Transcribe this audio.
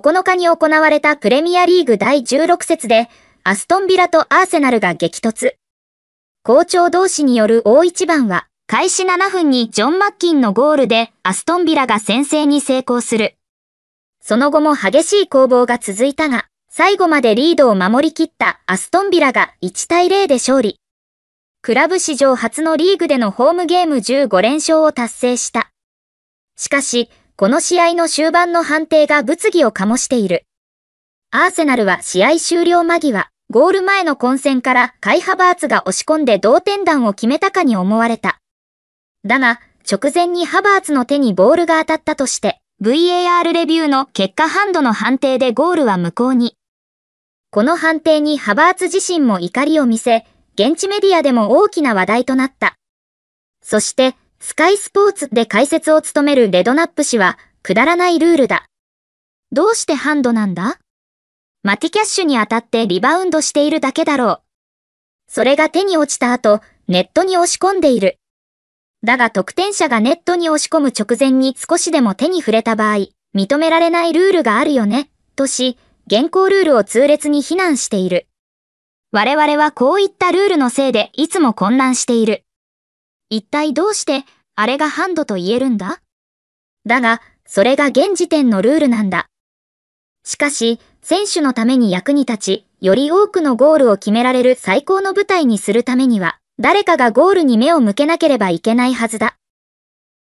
9日に行われたプレミアリーグ第16節で、アストンビラとアーセナルが激突。校長同士による大一番は、開始7分にジョン・マッキンのゴールでアストンビラが先制に成功する。その後も激しい攻防が続いたが、最後までリードを守り切ったアストンビラが1対0で勝利。クラブ史上初のリーグでのホームゲーム15連勝を達成した。しかし、この試合の終盤の判定が物議を醸している。アーセナルは試合終了間際、ゴール前の混戦からカイハバーツが押し込んで同点弾を決めたかに思われた。だが、直前にハバーツの手にボールが当たったとして、VAR レビューの結果ハンドの判定でゴールは無効に。この判定にハバーツ自身も怒りを見せ、現地メディアでも大きな話題となった。そして、スカイスポーツで解説を務めるレドナップ氏は、くだらないルールだ。どうしてハンドなんだマティキャッシュに当たってリバウンドしているだけだろう。それが手に落ちた後、ネットに押し込んでいる。だが得点者がネットに押し込む直前に少しでも手に触れた場合、認められないルールがあるよね、とし、現行ルールを痛烈に非難している。我々はこういったルールのせいでいつも混乱している。一体どうしてあれがハンドと言えるんだだが、それが現時点のルールなんだ。しかし、選手のために役に立ち、より多くのゴールを決められる最高の舞台にするためには、誰かがゴールに目を向けなければいけないはずだ。